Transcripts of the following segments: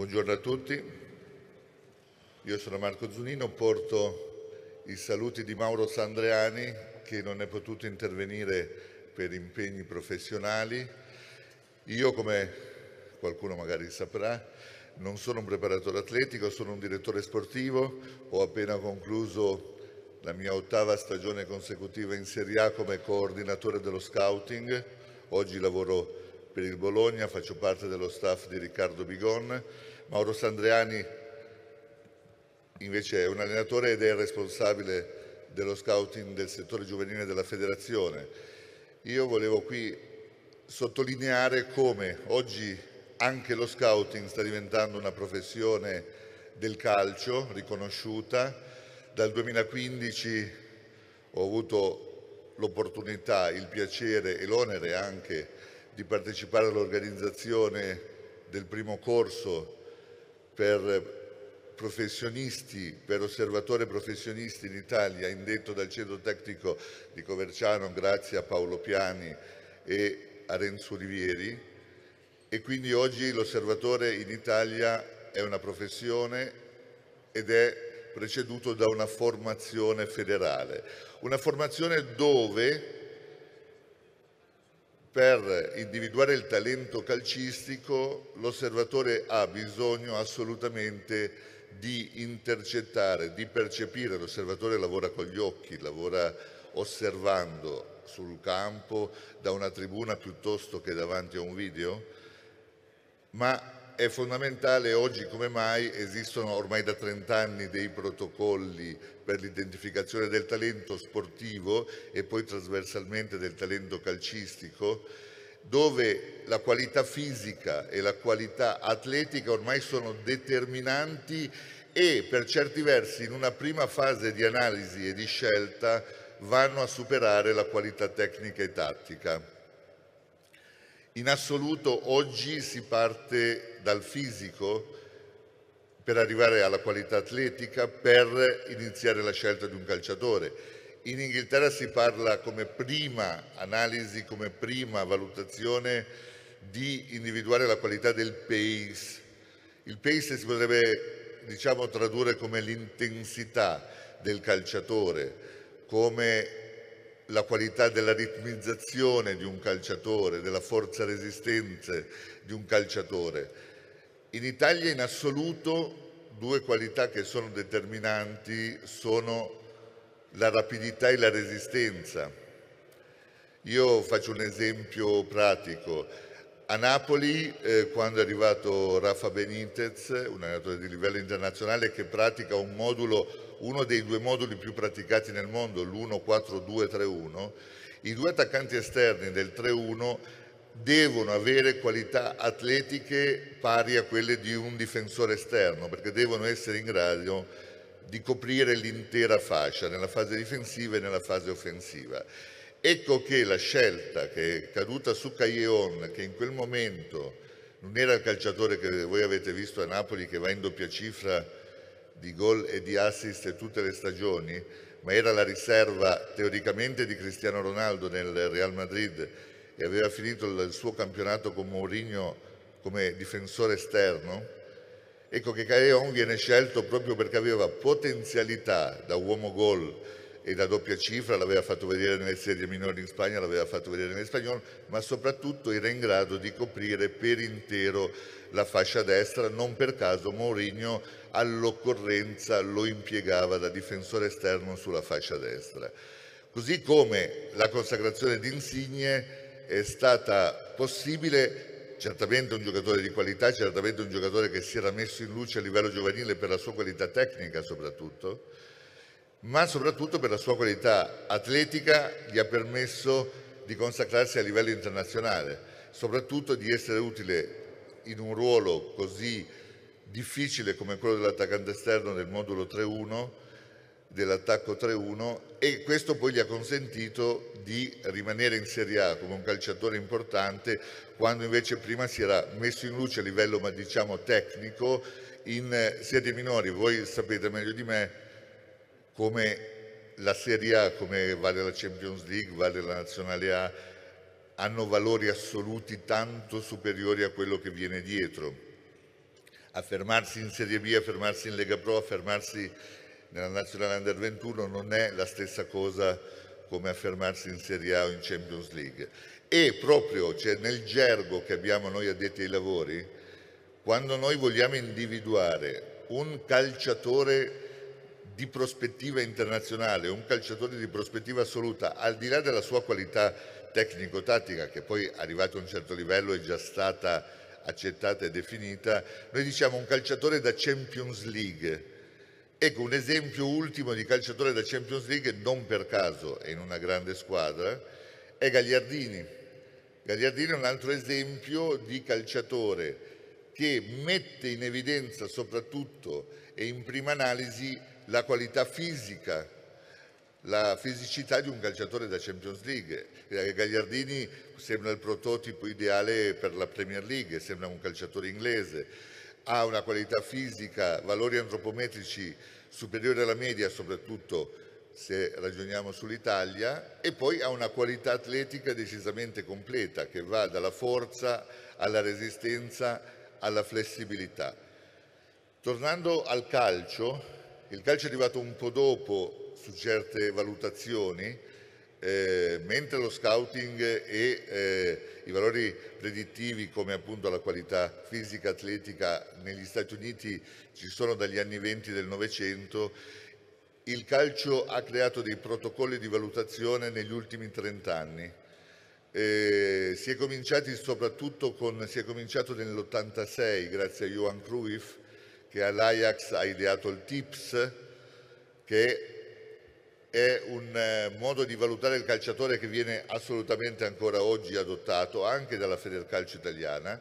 Buongiorno a tutti, io sono Marco Zunino, porto i saluti di Mauro Sandreani che non è potuto intervenire per impegni professionali. Io, come qualcuno magari saprà, non sono un preparatore atletico, sono un direttore sportivo, ho appena concluso la mia ottava stagione consecutiva in Serie A come coordinatore dello scouting, oggi lavoro per il Bologna, faccio parte dello staff di Riccardo Bigon Mauro Sandriani invece è un allenatore ed è il responsabile dello scouting del settore giovanile della federazione. Io volevo qui sottolineare come oggi anche lo scouting sta diventando una professione del calcio riconosciuta. Dal 2015 ho avuto l'opportunità, il piacere e l'onere anche di partecipare all'organizzazione del primo corso per professionisti, per osservatore professionisti in Italia, indetto dal centro tecnico di Coverciano, grazie a Paolo Piani e a Renzo Rivieri e quindi oggi l'osservatore in Italia è una professione ed è preceduto da una formazione federale, una formazione dove per individuare il talento calcistico l'osservatore ha bisogno assolutamente di intercettare, di percepire, l'osservatore lavora con gli occhi, lavora osservando sul campo da una tribuna piuttosto che davanti a un video, ma è fondamentale oggi come mai esistono ormai da 30 anni dei protocolli per l'identificazione del talento sportivo e poi trasversalmente del talento calcistico dove la qualità fisica e la qualità atletica ormai sono determinanti e per certi versi in una prima fase di analisi e di scelta vanno a superare la qualità tecnica e tattica. In assoluto oggi si parte dal fisico per arrivare alla qualità atletica per iniziare la scelta di un calciatore. In Inghilterra si parla come prima analisi, come prima valutazione di individuare la qualità del pace. Il pace si potrebbe diciamo, tradurre come l'intensità del calciatore, come la qualità della ritmizzazione di un calciatore, della forza resistente di un calciatore. In Italia in assoluto due qualità che sono determinanti sono la rapidità e la resistenza. Io faccio un esempio pratico. A Napoli, eh, quando è arrivato Rafa Benitez, un allenatore di livello internazionale che pratica un modulo, uno dei due moduli più praticati nel mondo, l'1-4-2-3-1, i due attaccanti esterni del 3-1 devono avere qualità atletiche pari a quelle di un difensore esterno, perché devono essere in grado di coprire l'intera fascia, nella fase difensiva e nella fase offensiva Ecco che la scelta che è caduta su Caglion, che in quel momento non era il calciatore che voi avete visto a Napoli che va in doppia cifra di gol e di assist tutte le stagioni, ma era la riserva teoricamente di Cristiano Ronaldo nel Real Madrid e aveva finito il suo campionato con Mourinho come difensore esterno, ecco che Caglion viene scelto proprio perché aveva potenzialità da uomo gol e da doppia cifra, l'aveva fatto vedere nelle serie minori in Spagna, l'aveva fatto vedere nel spagnolo, ma soprattutto era in grado di coprire per intero la fascia destra, non per caso Mourinho all'occorrenza lo impiegava da difensore esterno sulla fascia destra. Così come la consacrazione di Insigne è stata possibile certamente un giocatore di qualità, certamente un giocatore che si era messo in luce a livello giovanile per la sua qualità tecnica soprattutto, ma soprattutto per la sua qualità atletica gli ha permesso di consacrarsi a livello internazionale, soprattutto di essere utile in un ruolo così difficile come quello dell'attaccante esterno del modulo 3-1, dell'attacco 3-1 e questo poi gli ha consentito di rimanere in Serie A come un calciatore importante quando invece prima si era messo in luce a livello ma diciamo tecnico in eh, serie minori. Voi sapete meglio di me come la Serie A, come vale la Champions League, vale la Nazionale A, hanno valori assoluti tanto superiori a quello che viene dietro. Affermarsi in Serie B, affermarsi in Lega Pro, affermarsi nella Nazionale Under 21 non è la stessa cosa come affermarsi in Serie A o in Champions League. E proprio cioè, nel gergo che abbiamo noi addetti ai lavori, quando noi vogliamo individuare un calciatore di prospettiva internazionale, un calciatore di prospettiva assoluta, al di là della sua qualità tecnico-tattica, che poi arrivato a un certo livello è già stata accettata e definita, noi diciamo un calciatore da Champions League. Ecco, un esempio ultimo di calciatore da Champions League, non per caso è in una grande squadra, è Gagliardini. Gagliardini è un altro esempio di calciatore che mette in evidenza soprattutto e in prima analisi la qualità fisica, la fisicità di un calciatore da Champions League. Eh, Gagliardini sembra il prototipo ideale per la Premier League, sembra un calciatore inglese, ha una qualità fisica, valori antropometrici superiori alla media, soprattutto se ragioniamo sull'Italia, e poi ha una qualità atletica decisamente completa che va dalla forza alla resistenza alla flessibilità. Tornando al calcio, il calcio è arrivato un po' dopo su certe valutazioni, eh, mentre lo scouting e eh, i valori predittivi come appunto la qualità fisica, atletica negli Stati Uniti ci sono dagli anni 20 del Novecento, il calcio ha creato dei protocolli di valutazione negli ultimi 30 anni. Eh, si è cominciati soprattutto con, si è cominciato nell'86 grazie a Johan Cruyff che all'Ajax ha ideato il TIPS, che è un eh, modo di valutare il calciatore che viene assolutamente ancora oggi adottato anche dalla Federcalcio italiana,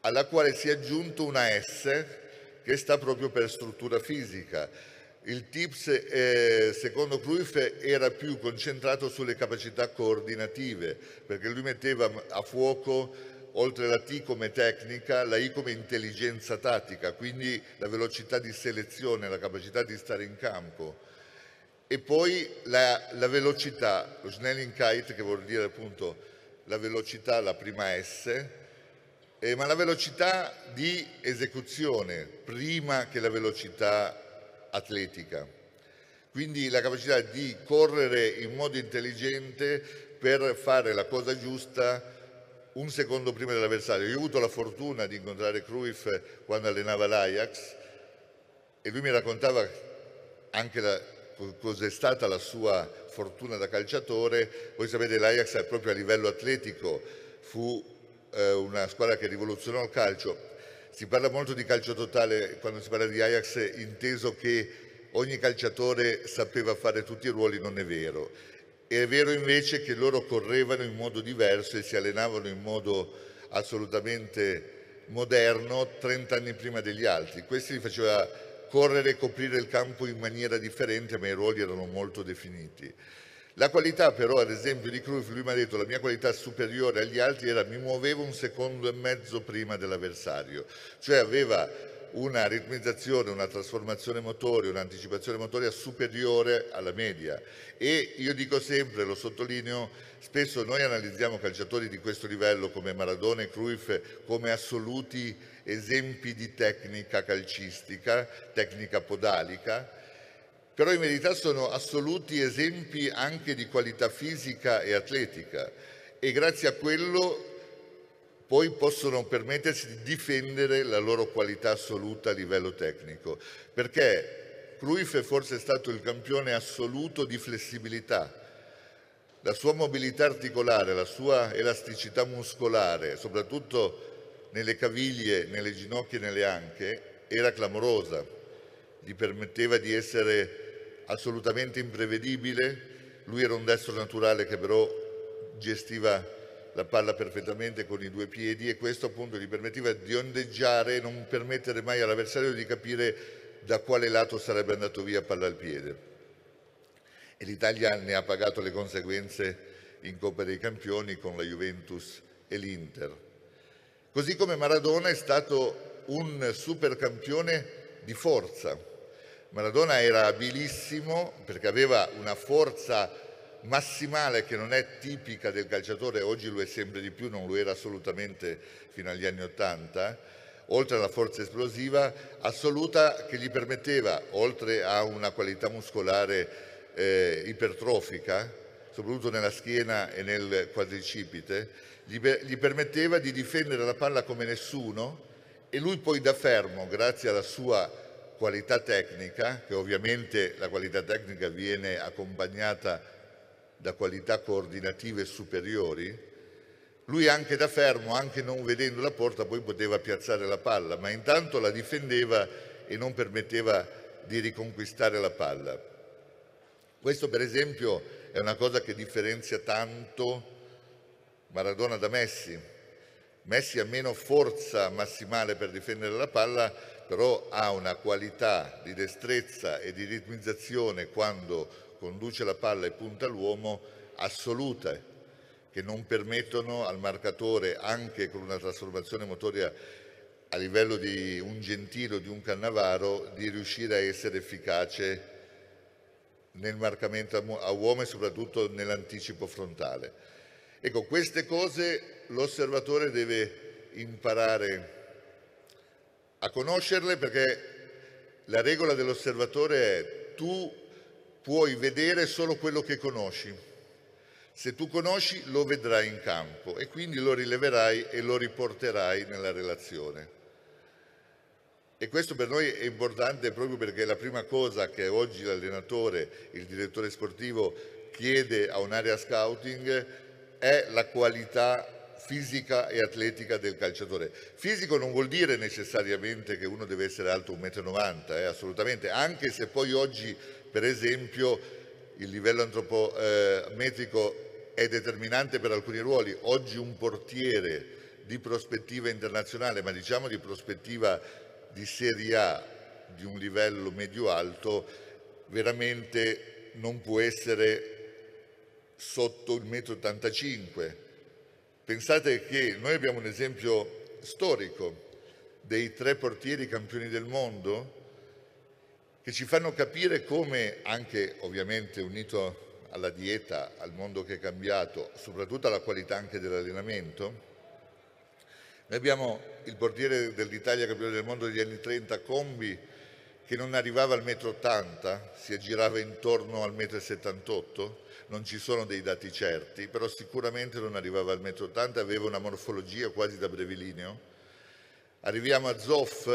alla quale si è aggiunto una S che sta proprio per struttura fisica. Il TIPS, eh, secondo Cruyff, era più concentrato sulle capacità coordinative, perché lui metteva a fuoco oltre alla T come tecnica, la I come intelligenza tattica, quindi la velocità di selezione, la capacità di stare in campo. E poi la, la velocità, lo kite che vuol dire appunto la velocità, la prima S, eh, ma la velocità di esecuzione prima che la velocità atletica. Quindi la capacità di correre in modo intelligente per fare la cosa giusta un secondo prima dell'avversario. Io ho avuto la fortuna di incontrare Cruyff quando allenava l'Ajax e lui mi raccontava anche la, cos'è stata la sua fortuna da calciatore. Voi sapete l'Ajax proprio a livello atletico fu eh, una squadra che rivoluzionò il calcio. Si parla molto di calcio totale quando si parla di Ajax, inteso che ogni calciatore sapeva fare tutti i ruoli, non è vero. È vero invece che loro correvano in modo diverso e si allenavano in modo assolutamente moderno 30 anni prima degli altri. Questo li faceva correre e coprire il campo in maniera differente, ma i ruoli erano molto definiti. La qualità però, ad esempio, di Cruyff, lui mi ha detto, la mia qualità superiore agli altri era mi muovevo un secondo e mezzo prima dell'avversario, cioè aveva una ritmizzazione, una trasformazione motoria, un'anticipazione motoria superiore alla media e io dico sempre, lo sottolineo, spesso noi analizziamo calciatori di questo livello come Maradona e Cruyff come assoluti esempi di tecnica calcistica, tecnica podalica, però in verità sono assoluti esempi anche di qualità fisica e atletica e grazie a quello poi possono permettersi di difendere la loro qualità assoluta a livello tecnico, perché Cruyff è forse stato il campione assoluto di flessibilità. La sua mobilità articolare, la sua elasticità muscolare, soprattutto nelle caviglie, nelle ginocchia e nelle anche, era clamorosa, gli permetteva di essere assolutamente imprevedibile, lui era un destro naturale che però gestiva la palla perfettamente con i due piedi e questo appunto gli permetteva di ondeggiare e non permettere mai all'avversario di capire da quale lato sarebbe andato via palla al piede. E l'Italia ne ha pagato le conseguenze in Coppa dei Campioni con la Juventus e l'Inter. Così come Maradona è stato un supercampione di forza. Maradona era abilissimo perché aveva una forza massimale che non è tipica del calciatore, oggi lo è sempre di più, non lo era assolutamente fino agli anni Ottanta, oltre alla forza esplosiva assoluta che gli permetteva, oltre a una qualità muscolare eh, ipertrofica, soprattutto nella schiena e nel quadricipite, gli, gli permetteva di difendere la palla come nessuno e lui poi da fermo, grazie alla sua qualità tecnica, che ovviamente la qualità tecnica viene accompagnata da qualità coordinative superiori, lui anche da fermo, anche non vedendo la porta, poi poteva piazzare la palla, ma intanto la difendeva e non permetteva di riconquistare la palla. Questo per esempio è una cosa che differenzia tanto Maradona da Messi. Messi ha meno forza massimale per difendere la palla, però ha una qualità di destrezza e di ritmizzazione quando conduce la palla e punta l'uomo assolute che non permettono al marcatore anche con una trasformazione motoria a livello di un gentile o di un cannavaro di riuscire a essere efficace nel marcamento a uomo e soprattutto nell'anticipo frontale. Ecco, queste cose l'osservatore deve imparare a conoscerle perché la regola dell'osservatore è tu puoi vedere solo quello che conosci. Se tu conosci, lo vedrai in campo e quindi lo rileverai e lo riporterai nella relazione. E questo per noi è importante proprio perché la prima cosa che oggi l'allenatore, il direttore sportivo chiede a un'area scouting è la qualità fisica e atletica del calciatore. Fisico non vuol dire necessariamente che uno deve essere alto 1,90 m, eh, assolutamente, anche se poi oggi per esempio il livello antropometrico eh, è determinante per alcuni ruoli. Oggi un portiere di prospettiva internazionale, ma diciamo di prospettiva di serie A di un livello medio-alto, veramente non può essere sotto il metro 85. Pensate che noi abbiamo un esempio storico dei tre portieri campioni del mondo, che ci fanno capire come anche ovviamente unito alla dieta, al mondo che è cambiato, soprattutto alla qualità anche dell'allenamento, noi abbiamo il portiere dell'Italia campione del mondo degli anni 30, Combi, che non arrivava al metro 80, si aggirava intorno al metro 78, non ci sono dei dati certi, però sicuramente non arrivava al metro 80, aveva una morfologia quasi da brevilineo. Arriviamo a Zoff,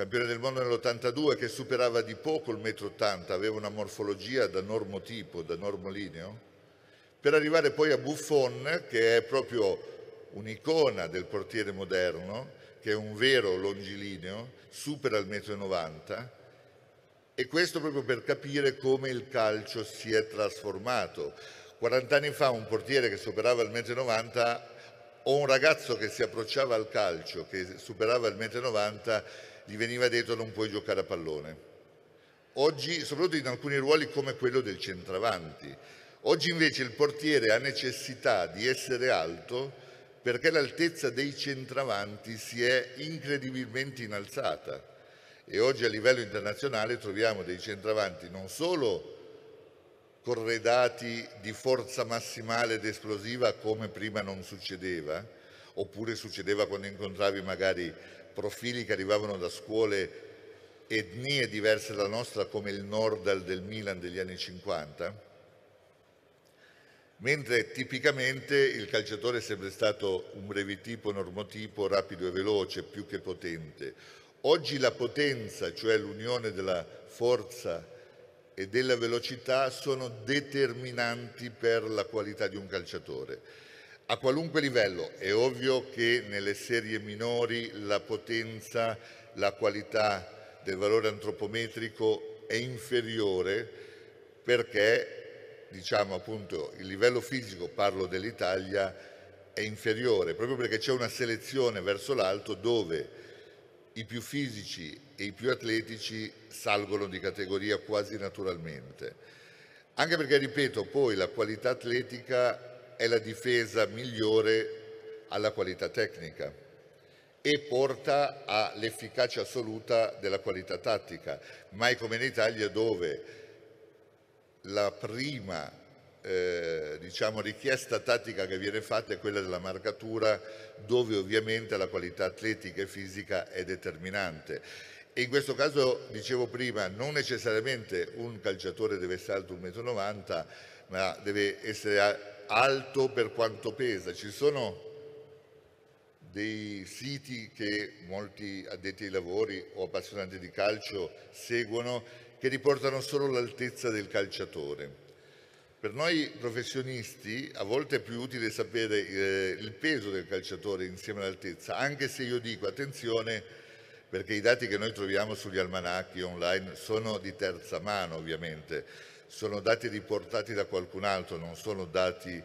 campione del mondo nell'82 che superava di poco il metro 80, aveva una morfologia da normotipo, da normolineo, per arrivare poi a Buffon, che è proprio un'icona del portiere moderno, che è un vero longilineo, supera il metro 90 e questo proprio per capire come il calcio si è trasformato. 40 anni fa un portiere che superava il metro 90 o un ragazzo che si approcciava al calcio, che superava il metro 90 gli veniva detto non puoi giocare a pallone. Oggi, soprattutto in alcuni ruoli come quello del centravanti, oggi invece il portiere ha necessità di essere alto perché l'altezza dei centravanti si è incredibilmente innalzata e oggi a livello internazionale troviamo dei centravanti non solo corredati di forza massimale ed esplosiva come prima non succedeva, oppure succedeva quando incontravi magari profili che arrivavano da scuole etnie diverse dalla nostra come il Nordal del Milan degli anni 50, mentre tipicamente il calciatore è sempre stato un brevitipo, normotipo, rapido e veloce, più che potente. Oggi la potenza, cioè l'unione della forza e della velocità, sono determinanti per la qualità di un calciatore a qualunque livello. È ovvio che nelle serie minori la potenza, la qualità del valore antropometrico è inferiore perché diciamo appunto il livello fisico, parlo dell'Italia, è inferiore, proprio perché c'è una selezione verso l'alto dove i più fisici e i più atletici salgono di categoria quasi naturalmente. Anche perché, ripeto, poi la qualità atletica è la difesa migliore alla qualità tecnica e porta all'efficacia assoluta della qualità tattica. Mai come in Italia dove la prima eh, diciamo, richiesta tattica che viene fatta è quella della marcatura dove ovviamente la qualità atletica e fisica è determinante. E in questo caso, dicevo prima, non necessariamente un calciatore deve essere alto 1,90 m, ma deve essere alto per quanto pesa. Ci sono dei siti che molti addetti ai lavori o appassionati di calcio seguono che riportano solo l'altezza del calciatore. Per noi professionisti a volte è più utile sapere eh, il peso del calciatore insieme all'altezza, anche se io dico attenzione perché i dati che noi troviamo sugli almanacchi online sono di terza mano ovviamente sono dati riportati da qualcun altro, non sono dati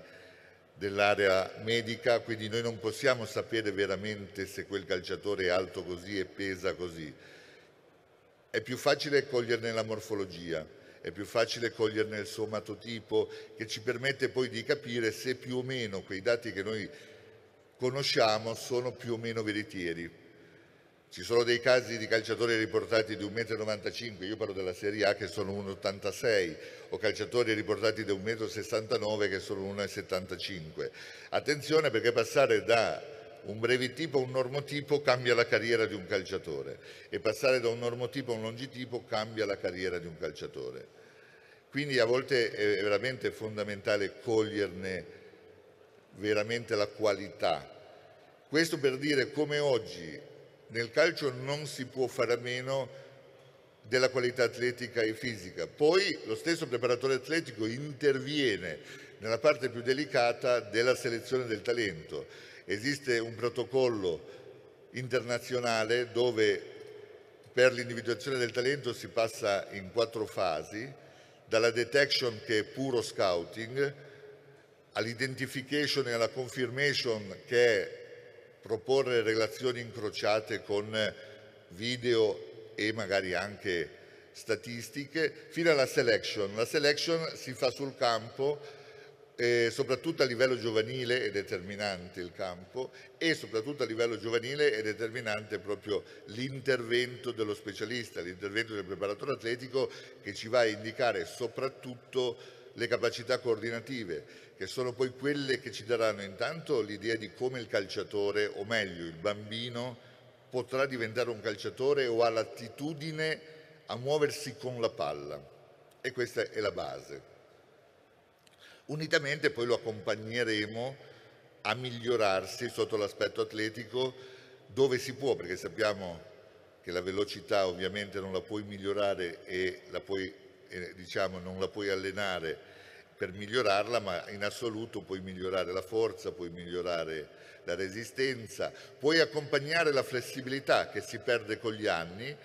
dell'area medica, quindi noi non possiamo sapere veramente se quel calciatore è alto così e pesa così. È più facile coglierne la morfologia, è più facile coglierne il somatotipo che ci permette poi di capire se più o meno quei dati che noi conosciamo sono più o meno veritieri. Ci sono dei casi di calciatori riportati di 1,95 m, io parlo della Serie A che sono 1,86 m, o calciatori riportati di 1,69 m che sono 1,75. m. Attenzione perché passare da un brevitipo a un normotipo cambia la carriera di un calciatore e passare da un normotipo a un longitipo cambia la carriera di un calciatore. Quindi a volte è veramente fondamentale coglierne veramente la qualità. Questo per dire come oggi nel calcio non si può fare a meno della qualità atletica e fisica. Poi lo stesso preparatore atletico interviene nella parte più delicata della selezione del talento. Esiste un protocollo internazionale dove per l'individuazione del talento si passa in quattro fasi, dalla detection che è puro scouting, all'identification e alla confirmation che è proporre relazioni incrociate con video e magari anche statistiche, fino alla selection. La selection si fa sul campo, eh, soprattutto a livello giovanile è determinante il campo e soprattutto a livello giovanile è determinante proprio l'intervento dello specialista, l'intervento del preparatore atletico che ci va a indicare soprattutto le capacità coordinative, che sono poi quelle che ci daranno intanto l'idea di come il calciatore, o meglio il bambino, potrà diventare un calciatore o ha l'attitudine a muoversi con la palla. E questa è la base. Unitamente poi lo accompagneremo a migliorarsi sotto l'aspetto atletico dove si può, perché sappiamo che la velocità ovviamente non la puoi migliorare e la puoi diciamo, non la puoi allenare per migliorarla, ma in assoluto puoi migliorare la forza, puoi migliorare la resistenza, puoi accompagnare la flessibilità che si perde con gli anni,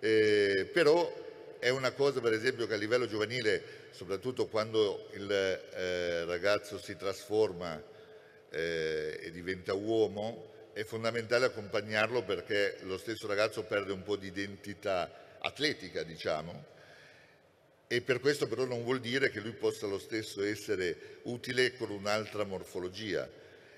eh, però è una cosa per esempio che a livello giovanile, soprattutto quando il eh, ragazzo si trasforma eh, e diventa uomo, è fondamentale accompagnarlo perché lo stesso ragazzo perde un po' di identità atletica, diciamo, e per questo però non vuol dire che lui possa lo stesso essere utile con un'altra morfologia.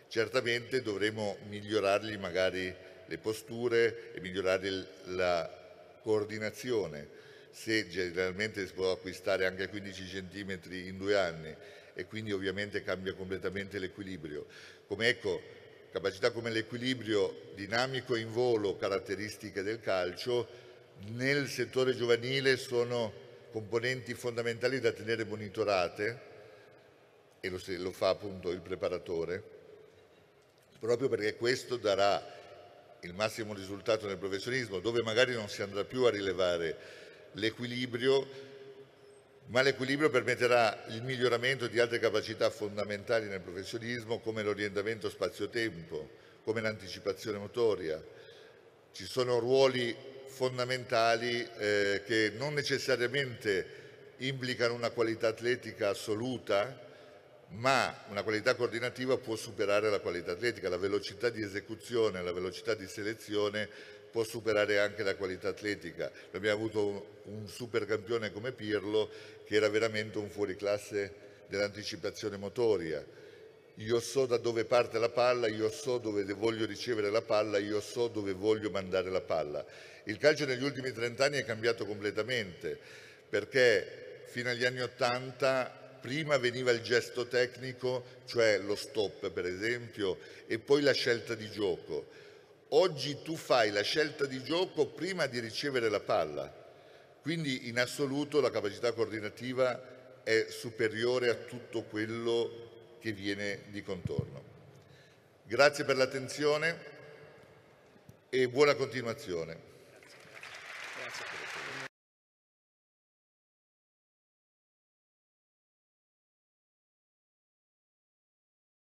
Certamente dovremo migliorargli magari le posture e migliorare la coordinazione. Se generalmente si può acquistare anche 15 cm in due anni e quindi ovviamente cambia completamente l'equilibrio. Come ecco, capacità come l'equilibrio dinamico in volo, caratteristiche del calcio, nel settore giovanile sono componenti fondamentali da tenere monitorate, e lo, lo fa appunto il preparatore, proprio perché questo darà il massimo risultato nel professionismo, dove magari non si andrà più a rilevare l'equilibrio, ma l'equilibrio permetterà il miglioramento di altre capacità fondamentali nel professionismo come l'orientamento spazio-tempo, come l'anticipazione motoria. Ci sono ruoli fondamentali eh, che non necessariamente implicano una qualità atletica assoluta, ma una qualità coordinativa può superare la qualità atletica, la velocità di esecuzione, la velocità di selezione può superare anche la qualità atletica. Abbiamo avuto un, un super campione come Pirlo che era veramente un fuoriclasse dell'anticipazione motoria io so da dove parte la palla, io so dove voglio ricevere la palla, io so dove voglio mandare la palla. Il calcio negli ultimi 30 anni è cambiato completamente perché fino agli anni 80 prima veniva il gesto tecnico, cioè lo stop per esempio, e poi la scelta di gioco. Oggi tu fai la scelta di gioco prima di ricevere la palla, quindi in assoluto la capacità coordinativa è superiore a tutto quello che viene di contorno. Grazie per l'attenzione e buona continuazione.